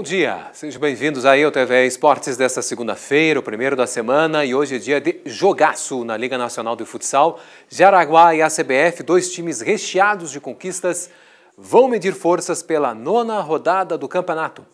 Bom dia, sejam bem-vindos aí ao TV Esportes desta segunda-feira, o primeiro da semana, e hoje é dia de jogaço na Liga Nacional de Futsal. Jaraguá e a CBF, dois times recheados de conquistas, vão medir forças pela nona rodada do campeonato.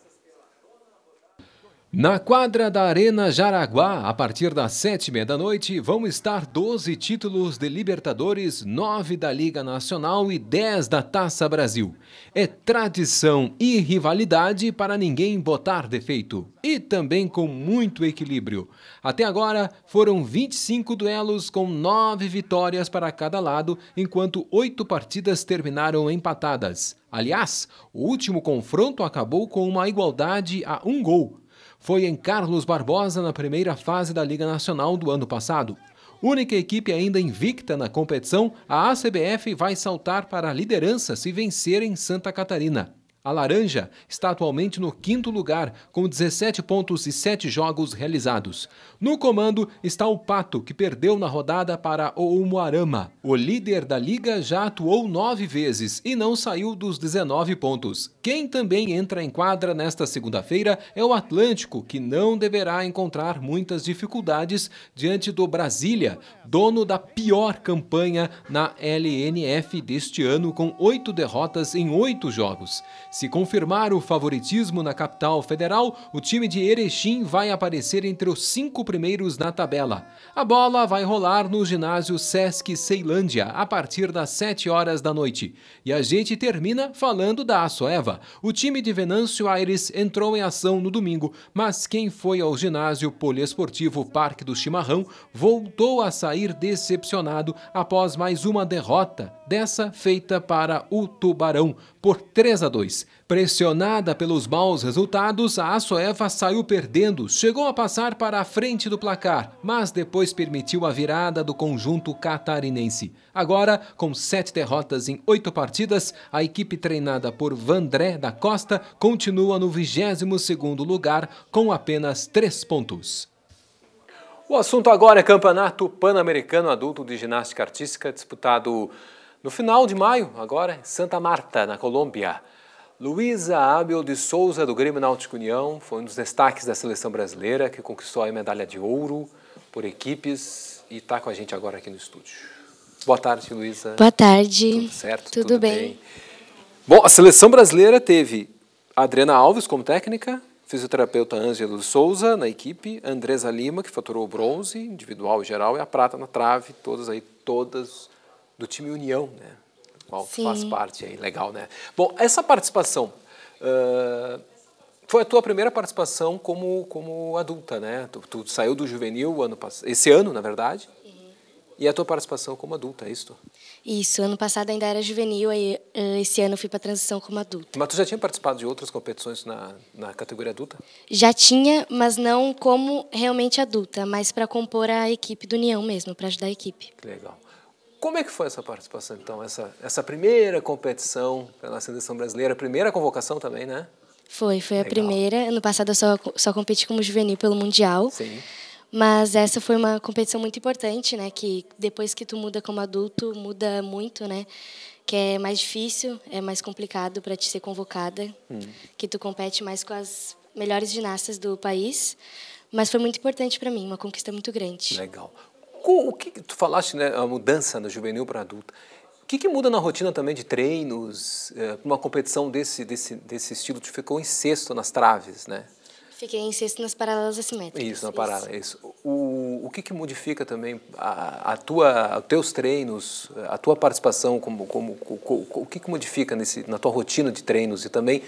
Na quadra da Arena Jaraguá, a partir das sete e meia da noite, vão estar 12 títulos de Libertadores, 9 da Liga Nacional e 10 da Taça Brasil. É tradição e rivalidade para ninguém botar defeito. E também com muito equilíbrio. Até agora, foram 25 duelos com 9 vitórias para cada lado, enquanto 8 partidas terminaram empatadas. Aliás, o último confronto acabou com uma igualdade a um gol foi em Carlos Barbosa na primeira fase da Liga Nacional do ano passado. Única equipe ainda invicta na competição, a ACBF vai saltar para a liderança se vencer em Santa Catarina. A laranja está atualmente no quinto lugar, com 17 pontos e 7 jogos realizados. No comando está o Pato, que perdeu na rodada para o Umuarama. O líder da liga já atuou nove vezes e não saiu dos 19 pontos. Quem também entra em quadra nesta segunda-feira é o Atlântico, que não deverá encontrar muitas dificuldades diante do Brasília, dono da pior campanha na LNF deste ano, com oito derrotas em oito jogos. Se confirmar o favoritismo na capital federal, o time de Erechim vai aparecer entre os cinco primeiros na tabela. A bola vai rolar no ginásio Sesc Ceilândia a partir das 7 horas da noite. E a gente termina falando da Assoeva. O time de Venâncio Aires entrou em ação no domingo, mas quem foi ao ginásio poliesportivo Parque do Chimarrão voltou a sair decepcionado após mais uma derrota dessa feita para o Tubarão, por 3 a 2. Pressionada pelos maus resultados, a Assoeva saiu perdendo, chegou a passar para a frente do placar, mas depois permitiu a virada do conjunto catarinense. Agora, com sete derrotas em oito partidas, a equipe treinada por Vandré da Costa continua no 22º lugar com apenas três pontos. O assunto agora é Campeonato Pan-Americano Adulto de Ginástica Artística, disputado no final de maio, agora, Santa Marta, na Colômbia. Luísa Abel de Souza, do Grêmio Náutico União, foi um dos destaques da seleção brasileira, que conquistou a medalha de ouro por equipes e está com a gente agora aqui no estúdio. Boa tarde, Luísa. Boa tarde. Tudo certo? Tudo, Tudo bem? bem? Bom, a seleção brasileira teve a Adriana Alves como técnica, fisioterapeuta Ângelo Souza na equipe, Andresa Lima, que faturou o bronze, individual e geral, e a prata na trave, todas aí, todas do time União, né? Qual faz parte aí, legal, né? Bom, essa participação uh, foi a tua primeira participação como como adulta, né? Tu, tu saiu do juvenil ano esse ano, na verdade. Uhum. E a tua participação como adulta, é isso? Isso, ano passado ainda era juvenil, aí esse ano eu fui para transição como adulta. Mas tu já tinha participado de outras competições na, na categoria adulta? Já tinha, mas não como realmente adulta, mas para compor a equipe do União mesmo, para ajudar a equipe. Que legal. Como é que foi essa participação, então? Essa, essa primeira competição pela seleção brasileira, primeira convocação também, né? Foi, foi Legal. a primeira. Ano passado eu só, só competi como juvenil pelo Mundial. Sim. Mas essa foi uma competição muito importante, né? Que depois que tu muda como adulto, muda muito, né? Que é mais difícil, é mais complicado para te ser convocada. Hum. Que tu compete mais com as melhores ginastas do país. Mas foi muito importante para mim, uma conquista muito grande. Legal o que tu falaste, né, a mudança da juvenil para adulto. O que, que, muda na rotina também de treinos? É, eh, uma competição desse, desse, desse estilo, tu ficou em sexto nas traves, né? Fiquei em sexto nas paralelas assimétricas. Isso, na parada, isso. isso. O, o que, que modifica também a, a tua, os teus treinos, a tua participação, como, como, como o que, que modifica nesse, na tua rotina de treinos e também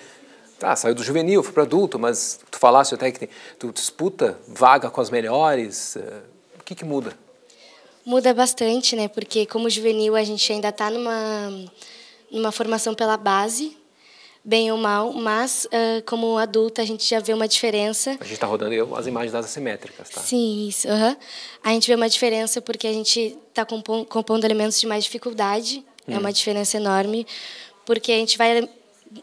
Tá, saiu do juvenil, foi para adulto, mas tu falaste até que tu disputa vaga com as melhores. Eh, o que, que muda? Muda bastante, né? Porque como juvenil a gente ainda está numa, numa formação pela base, bem ou mal, mas uh, como adulta a gente já vê uma diferença. A gente está rodando as imagens das assimétricas, tá? Sim, isso. A gente vê uma diferença porque a gente está compondo, compondo, elementos de mais dificuldade, hum. é uma hum. diferença enorme, porque a gente vai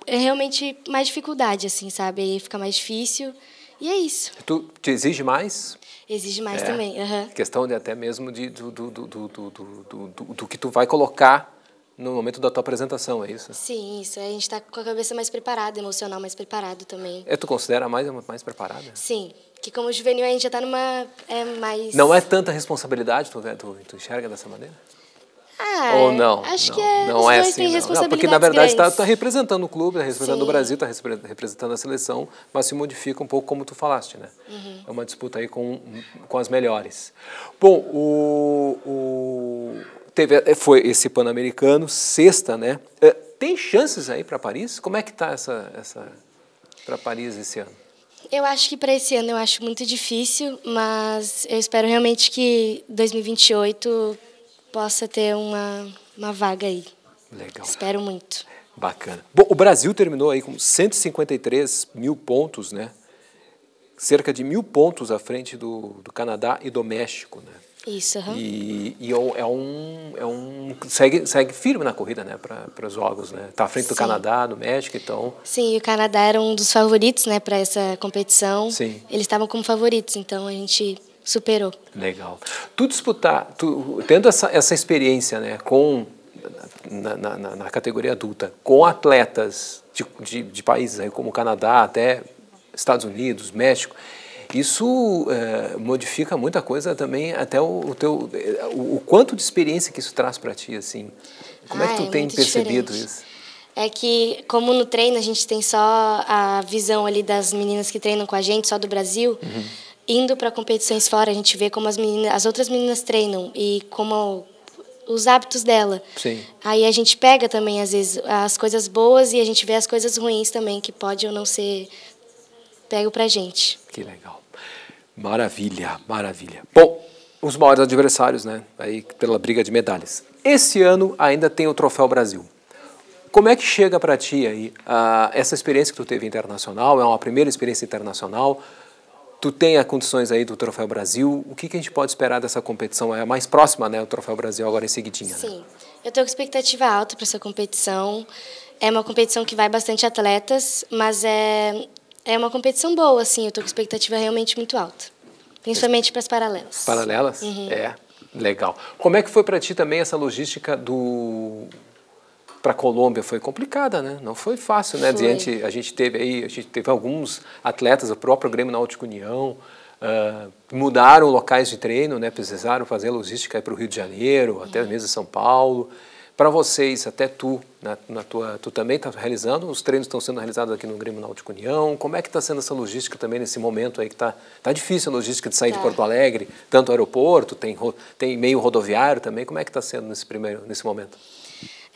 é realmente mais dificuldade, assim, sabe? E fica mais difícil. E é isso. Tu te exige mais? Exige mais é. também. Uhum. Questão de até mesmo de, do, do, do, do, do, do, do, que tu vai colocar no momento da tua apresentação, é isso? Sim, isso. A gente está com a cabeça mais preparada, emocional mais preparado também. É, tu considera mais, mais preparada? Sim. Que como juvenil a gente já está numa. É, mais... Não é tanta responsabilidade, tu, tu, tu enxerga dessa maneira? Ah, Ou não? Acho não, que é, não é assim. Não. não. porque, na verdade, está tá representando o clube, está representando Sim. o Brasil, está representando a seleção, mas se modifica um pouco como tu falaste, né? Uhum. É uma disputa aí com, com as melhores. Bom, o, o teve, eh, foi esse Pan-Americano, sexta, né? Eh, tem chances aí para Paris? Como é que está essa, essa para Paris esse ano? Eu acho que para esse ano eu acho muito difícil, mas eu espero realmente que 2028 possa ter uma, uma vaga aí. Legal. Espero muito. Bacana. Bom, o Brasil terminou aí com 153 mil pontos, né? Cerca de mil pontos à frente do, do Canadá e do México, né? Isso, uhum. e, e, é, é um, é um segue, segue firme na corrida, né, para os jogos, né? Está à frente Sim. do Canadá, do México, então. Sim, o Canadá era um dos favoritos, né, para essa competição. Sim. Eles estavam como favoritos, então a gente superou. Legal. Tu disputar, tu, tendo essa, essa experiência né, com na, na, na categoria adulta, com atletas de, de, de países como Canadá, até Estados Unidos, México, isso é, modifica muita coisa também, até o, o teu eh, o, o, quanto de experiência que isso traz para ti, assim. Como ah, é que ah, tu é tem percebido diferente. isso? É que, como no treino a gente tem só a visão ali das meninas que treinam com a gente, só do Brasil, uhum indo para competições fora, a gente vê como as meninas, as outras meninas treinam e como os hábitos dela. Sim. Aí a gente pega também às vezes as coisas boas e a gente vê as coisas ruins também que pode ou não ser pego pra gente. Que legal. Maravilha, maravilha. Bom, os maiores adversários, né? Aí pela briga de medalhas. Esse ano ainda tem o Troféu Brasil. Como é que chega para ti aí ah, essa experiência que tu teve internacional? É uma primeira experiência internacional? Tu tem as condições aí do Troféu Brasil. O que, que a gente pode esperar dessa competição? É a mais próxima, né? O Troféu Brasil agora em seguidinha. Né? Sim. Né? Eu estou com expectativa alta para essa competição. É uma competição que vai bastante atletas, mas é, é uma competição boa, assim. Eu estou com expectativa realmente muito alta. Principalmente para as paralelas. Paralelas? Uhum. É. Legal. Como é que foi para ti também essa logística do para a Colômbia foi complicada, né? Não foi fácil, né? Foi. Diante, a gente teve aí, a gente teve alguns atletas, o próprio Grêmio Náutico União, uh, mudaram locais de treino, né? Precisaram fazer logística para o Rio de Janeiro, até é. mesmo São Paulo. Para vocês, até tu, na, na tua, tu também está realizando, os treinos estão sendo realizados aqui no Grêmio Náutico União. Como é que está sendo essa logística também nesse momento aí que está tá difícil a logística de sair tá. de Porto Alegre, tanto aeroporto, tem, tem meio rodoviário também. Como é que está sendo nesse primeiro, nesse momento?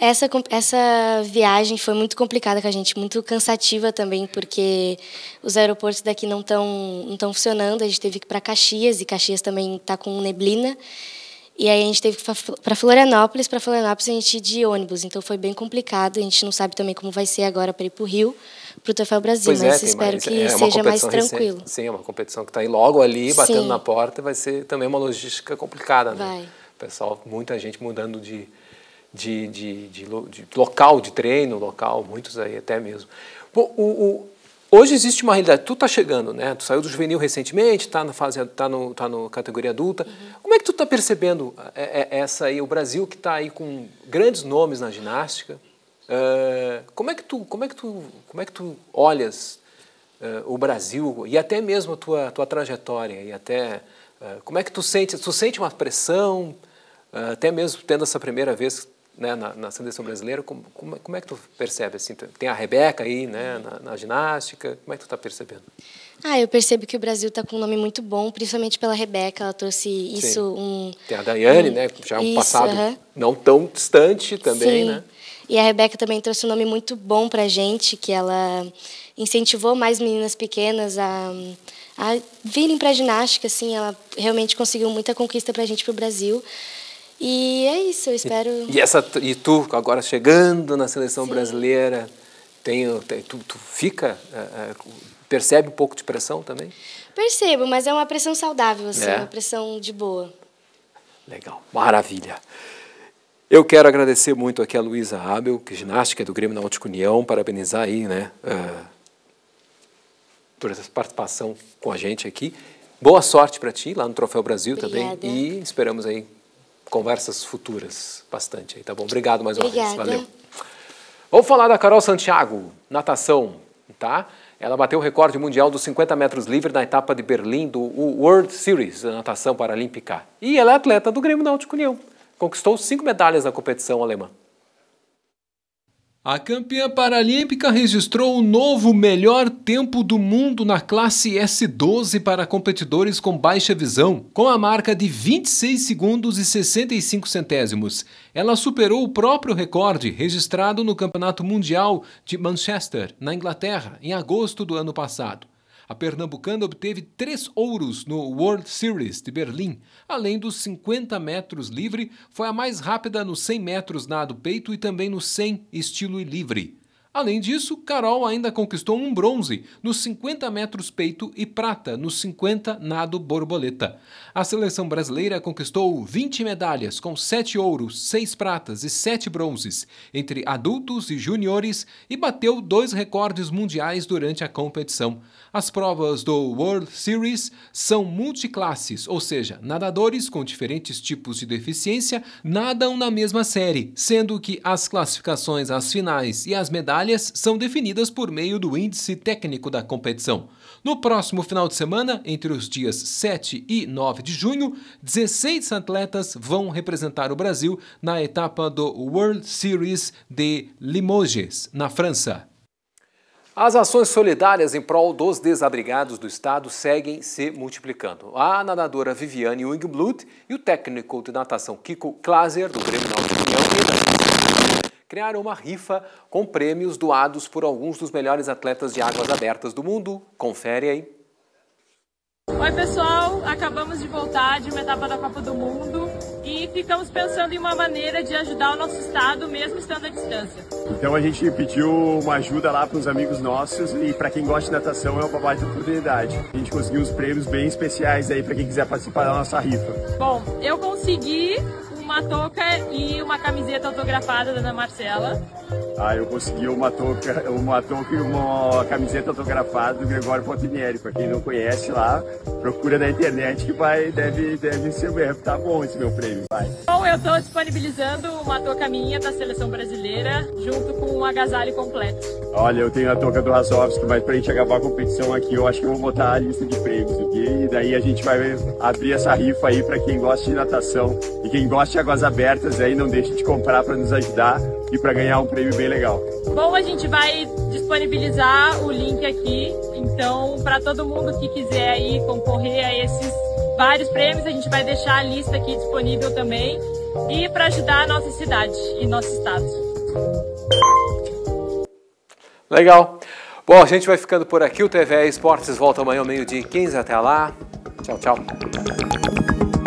Essa, essa viagem foi muito complicada com a gente, muito cansativa também, porque os aeroportos daqui não estão não funcionando. A gente teve que ir para Caxias, e Caxias também está com neblina. E aí a gente teve que ir para Florianópolis, para Florianópolis a gente de ônibus, então foi bem complicado. A gente não sabe também como vai ser agora para ir para o Rio, para o Troféu Brasil, pois é, mas é, espero mais, que é, é seja mais tranquilo. Recente, sim, é uma competição que está aí logo ali, batendo sim. na porta, vai ser também uma logística complicada. Né? Vai. Pessoal, muita gente mudando de de, de, de, de local de treino, local, muitos aí até mesmo. Bom, o, o, hoje existe uma realidade, tu está chegando, né? Tu saiu do juvenil recentemente, está na fase, está no, tá no categoria adulta. Uhum. Como é que tu está percebendo é, é, essa aí, o Brasil que está aí com grandes nomes na ginástica? Uh, como é que tu, como é que tu, como é que tu olhas uh, o Brasil e até mesmo a tua, tua trajetória e até uh, como é que tu sente, tu sente uma pressão até mesmo tendo essa primeira vez né, na, na seleção brasileira, como, como, como, é que tu percebe? Assim, tem a Rebeca aí né, na, na ginástica, como é que tu está percebendo? Ah, eu percebo que o Brasil está com um nome muito bom, principalmente pela Rebeca, ela trouxe isso. Sim. Um, Tem a Daiane, um, né? Já é um isso, passado uh -huh. não tão distante também, Sim. né? E a Rebeca também trouxe um nome muito bom para a gente, que ela incentivou mais meninas pequenas a, a virem para a ginástica, assim, ela realmente conseguiu muita conquista para a gente, para o Brasil. E é isso, eu espero. E, e essa, e tu, agora chegando na seleção Sim. brasileira, tem, tem, tu, tu fica. Uh, uh, percebe um pouco de pressão também? Percebo, mas é uma pressão saudável, assim, é. uma pressão de boa. Legal, maravilha. Eu quero agradecer muito aqui a Luísa Abel, que é ginástica do Grêmio Náutico União, parabenizar aí, né, uh, por essa participação com a gente aqui. Boa sorte para ti lá no Troféu Brasil Obrigada. também e esperamos aí conversas futuras bastante aí, tá bom? Obrigado mais uma Obrigada. vez. Valeu. Vamos falar da Carol Santiago, natação, tá? Ela bateu o recorde mundial dos 50 metros livre na etapa de Berlim do World Series da natação paralímpica. E ela é atleta do Grêmio Náutico União. Conquistou cinco medalhas na competição alemã. A campeã paralímpica registrou o novo melhor tempo do mundo na classe S12 para competidores com baixa visão, com a marca de 26 segundos e 65 centésimos. Ela superou o próprio recorde registrado no Campeonato Mundial de Manchester, na Inglaterra, em agosto do ano passado. A pernambucana obteve três ouros no World Series de Berlim. Além dos 50 metros livre, foi a mais rápida nos 100 metros nado peito e também no 100 estilo e livre. Além disso, Carol ainda conquistou um bronze nos 50 metros peito e prata nos 50 nado borboleta. A seleção brasileira conquistou 20 medalhas, com 7 ouros, 6 pratas e 7 bronzes, entre adultos e juniores, e bateu dois recordes mundiais durante a competição. As provas do World Series são multiclasses, ou seja, nadadores com diferentes tipos de deficiência nadam na mesma série, sendo que as classificações às finais e as medalhas medalhas são definidas por meio do índice técnico da competição. No próximo final de semana, entre os dias 7 e 9 de junho, 16 atletas vão representar o Brasil na etapa do World Series de Limoges, na França. As ações solidárias em prol dos desabrigados do Estado seguem se multiplicando. A nadadora Viviane Wingblut e o técnico de natação Kiko Klaser, do Grêmio Náutico criaram uma rifa com prêmios doados por alguns dos melhores atletas de águas abertas do mundo. Confere aí. Oi, pessoal! Acabamos de voltar de uma etapa da Copa do Mundo e ficamos pensando em uma maneira de ajudar o nosso estado, mesmo estando à distância. Então a gente pediu uma ajuda lá para os amigos nossos e para quem gosta de natação é uma baita oportunidade. A gente conseguiu uns prêmios bem especiais aí para quem quiser participar da nossa rifa. Bom, eu consegui uma touca e uma camiseta autografada da Ana Marcela. Ah, eu consegui uma touca, uma touca e uma camiseta autografada do Gregório Fontinieri. Para quem não conhece lá, procura na internet que vai, deve, deve ser mesmo. Tá bom esse meu prêmio, vai. Bom, eu estou disponibilizando uma touca minha da Seleção Brasileira junto com um agasalho completo. Olha, eu tenho a touca do Razovski, mas para a gente acabar a competição aqui, eu acho que eu vou botar a lista de prêmios, ok? E daí a gente vai abrir essa rifa aí para quem gosta de natação e quem gosta águas abertas aí, não deixe de comprar para nos ajudar e para ganhar um prêmio bem legal. Bom, a gente vai disponibilizar o link aqui, então para todo mundo que quiser aí concorrer a esses vários prêmios, a gente vai deixar a lista aqui disponível também e para ajudar a nossa cidade e nosso estado. Legal. Bom, a gente vai ficando por aqui. O TVE Esportes volta amanhã ao meio-dia 15. Até lá. Tchau, tchau.